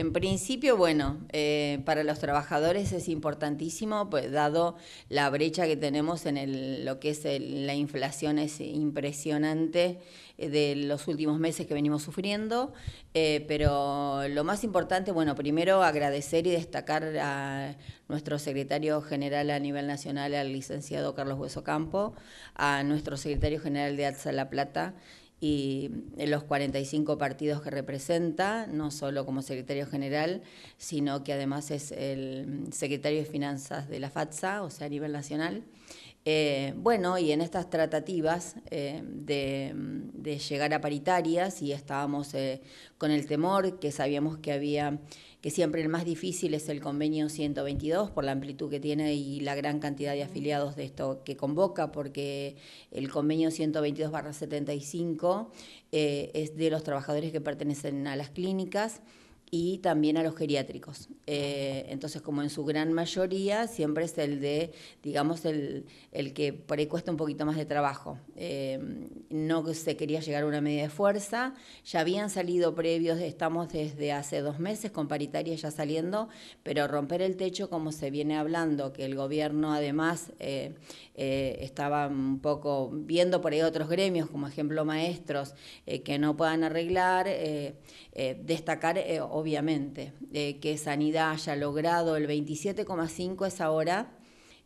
En principio, bueno, eh, para los trabajadores es importantísimo, pues, dado la brecha que tenemos en lo que es la inflación es impresionante eh, de los últimos meses que venimos sufriendo, eh, pero lo más importante, bueno, primero agradecer y destacar a nuestro secretario general a nivel nacional, al licenciado Carlos Hueso Campo, a nuestro secretario general de Alza La Plata, y los 45 partidos que representa, no solo como secretario general, sino que además es el secretario de Finanzas de la FATSA, o sea, a nivel nacional. Eh, bueno, y en estas tratativas eh, de, llegar a paritarias, y estábamos eh, con el temor que sabíamos que había, que siempre el más difícil es el convenio 122 por la amplitud que tiene y la gran cantidad de afiliados de esto que convoca, porque el convenio 122-75 es de los trabajadores que pertenecen a las clínicas y también a los geriátricos. Eh, entonces, como en su gran mayoría, siempre es el de, digamos, el, que por ahí cuesta un poquito más de trabajo. Eh, no se quería llegar a una media de fuerza, ya habían salido previos, estamos desde hace dos meses con paritaria ya saliendo, pero romper el techo, como se viene hablando, que el gobierno además eh, estaba un poco viendo por ahí otros gremios, como ejemplo maestros, que no puedan arreglar, destacar obviamente, eh, que Sanidad haya logrado el 27,5 es ahora.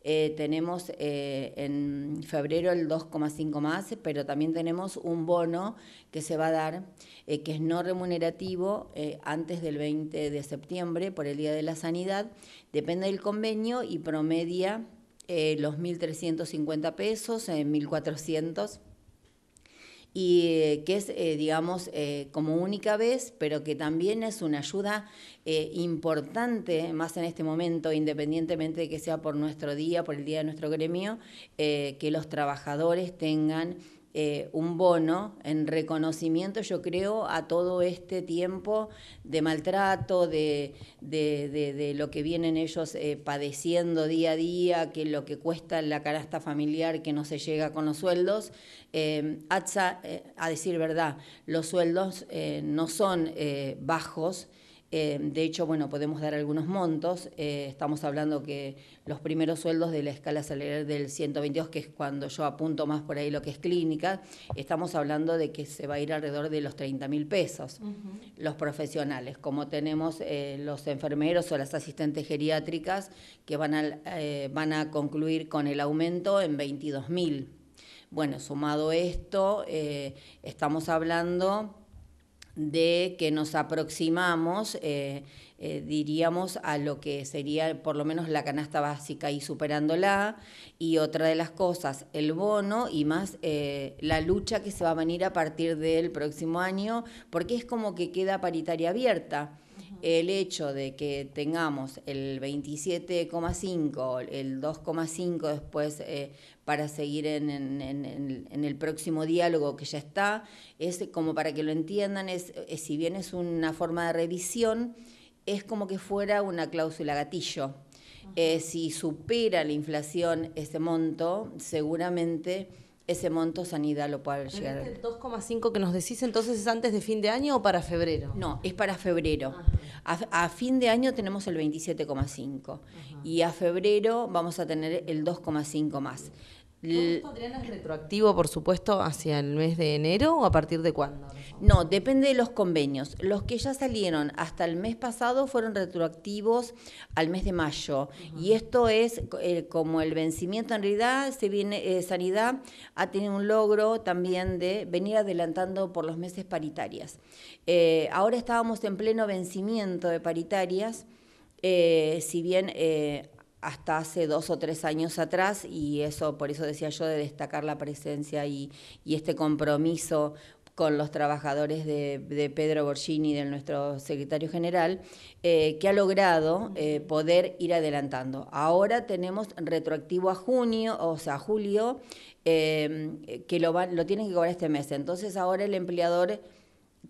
Eh, tenemos eh, en febrero el 2,5 más, pero también tenemos un bono que se va a dar, que es no remunerativo, antes del 20 de septiembre por el Día de la Sanidad. Depende del convenio y promedia los 1.350 pesos en 1.400 y que es, eh, digamos, eh, como única vez, pero que también es una ayuda eh, importante, más en este momento, independientemente de que sea por nuestro día, por el día de nuestro gremio, que los trabajadores tengan eh, un bono en reconocimiento, yo creo, a todo este tiempo de maltrato, de, de, lo que vienen ellos eh, padeciendo día a día, que lo que cuesta la carasta familiar que no se llega con los sueldos. Eh, a decir verdad, los sueldos no son bajos. Eh, de hecho, bueno, podemos dar algunos montos. Eh, estamos hablando que los primeros sueldos de la escala salarial del 122, que es cuando yo apunto más por ahí lo que es clínica, estamos hablando de que se va a ir alrededor de los 30 mil pesos los profesionales, como tenemos eh, los enfermeros o las asistentes geriátricas que van a, van a concluir con el aumento en 22 mil. Bueno, sumado esto, estamos hablando de que nos aproximamos, eh, eh, diríamos, a lo que sería por lo menos la canasta básica y superándola. Y otra de las cosas, el bono y más eh, la lucha que se va a venir a partir del próximo año, porque es como que queda paritaria abierta el hecho de que tengamos el 27,5, el 2,5 después eh, para seguir en, el próximo diálogo que ya está, es como para que lo entiendan, eh, si bien es una forma de revisión, es como que fuera una cláusula gatillo. Eh, si supera la inflación ese monto, seguramente ese monto Sanidad lo puede llegar. ¿El 2,5 que nos decís entonces es antes de fin de año o para febrero? No, es para febrero. Ah. a, fin de año tenemos el 27,5 y a febrero vamos a tener el 2,5 más. ¿Esto es retroactivo, por supuesto, hacia el mes de enero o a partir de cuándo? No, depende de los convenios. Los que ya salieron hasta el mes pasado fueron retroactivos al mes de mayo. Y esto es eh, como el vencimiento en realidad, se viene, eh, Sanidad ha tenido un logro también de venir adelantando por los meses paritarias. Eh, ahora estábamos en pleno vencimiento de paritarias. si bien hasta hace dos o tres años atrás y eso, por eso decía yo, de destacar la presencia y, este compromiso con los trabajadores de, Pedro Borgini, de nuestro secretario general, eh, que ha logrado eh, poder ir adelantando. Ahora tenemos retroactivo a junio, o sea, julio, eh, que lo, lo tienen que cobrar este mes. Entonces ahora el empleador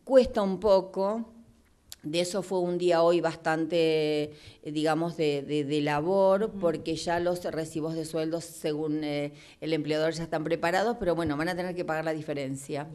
cuesta un poco de eso fue un día hoy bastante, eh, digamos, de, labor, porque ya los recibos de sueldos, según eh, el empleador, ya están preparados, pero bueno, van a tener que pagar la diferencia.